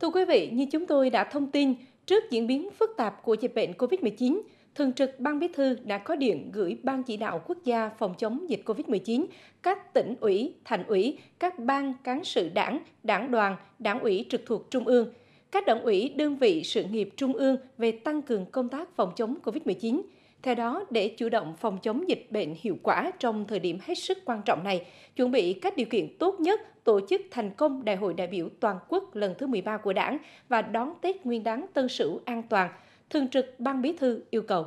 Thưa quý vị, như chúng tôi đã thông tin, trước diễn biến phức tạp của dịch bệnh COVID-19, Thường trực Ban Bí thư đã có điện gửi Ban chỉ đạo quốc gia phòng chống dịch COVID-19, các tỉnh ủy, thành ủy, các ban cán sự đảng, đảng đoàn, đảng ủy trực thuộc Trung ương, các đảng ủy đơn vị sự nghiệp Trung ương về tăng cường công tác phòng chống COVID-19. Theo đó, để chủ động phòng chống dịch bệnh hiệu quả trong thời điểm hết sức quan trọng này, chuẩn bị các điều kiện tốt nhất tổ chức thành công Đại hội đại biểu toàn quốc lần thứ 13 của Đảng và đón Tết Nguyên đán Tân Sửu an toàn, Thường trực Ban Bí thư yêu cầu.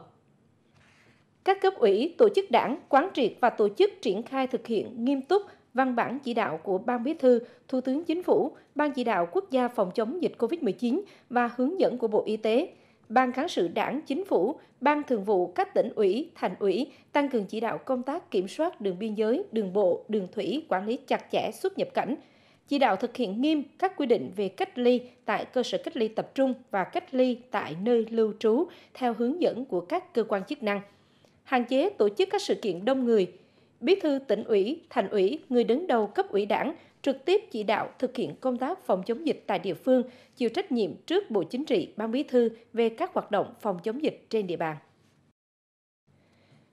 Các cấp ủy, tổ chức đảng, quán triệt và tổ chức triển khai thực hiện nghiêm túc văn bản chỉ đạo của Ban Bí thư, Thủ tướng Chính phủ, Ban chỉ đạo quốc gia phòng chống dịch COVID-19 và hướng dẫn của Bộ Y tế – Ban cán sự đảng, chính phủ, ban thường vụ các tỉnh ủy, thành ủy tăng cường chỉ đạo công tác kiểm soát đường biên giới, đường bộ, đường thủy, quản lý chặt chẽ xuất nhập cảnh, chỉ đạo thực hiện nghiêm các quy định về cách ly tại cơ sở cách ly tập trung và cách ly tại nơi lưu trú theo hướng dẫn của các cơ quan chức năng. Hạn chế tổ chức các sự kiện đông người, Bí thư tỉnh ủy, thành ủy, người đứng đầu cấp ủy đảng trực tiếp chỉ đạo thực hiện công tác phòng chống dịch tại địa phương, chịu trách nhiệm trước Bộ Chính trị, Ban Bí thư về các hoạt động phòng chống dịch trên địa bàn.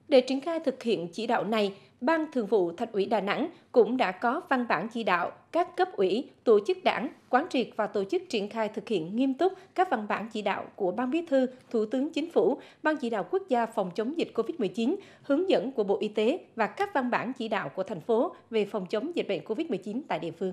Để triển khai thực hiện chỉ đạo này, Ban Thường vụ Thành ủy Đà Nẵng cũng đã có văn bản chỉ đạo các cấp ủy, tổ chức đảng, quán triệt và tổ chức triển khai thực hiện nghiêm túc các văn bản chỉ đạo của Ban Bí thư, Thủ tướng Chính phủ, Ban chỉ đạo quốc gia phòng chống dịch COVID-19, hướng dẫn của Bộ Y tế và các văn bản chỉ đạo của thành phố về phòng chống dịch bệnh COVID-19 tại địa phương.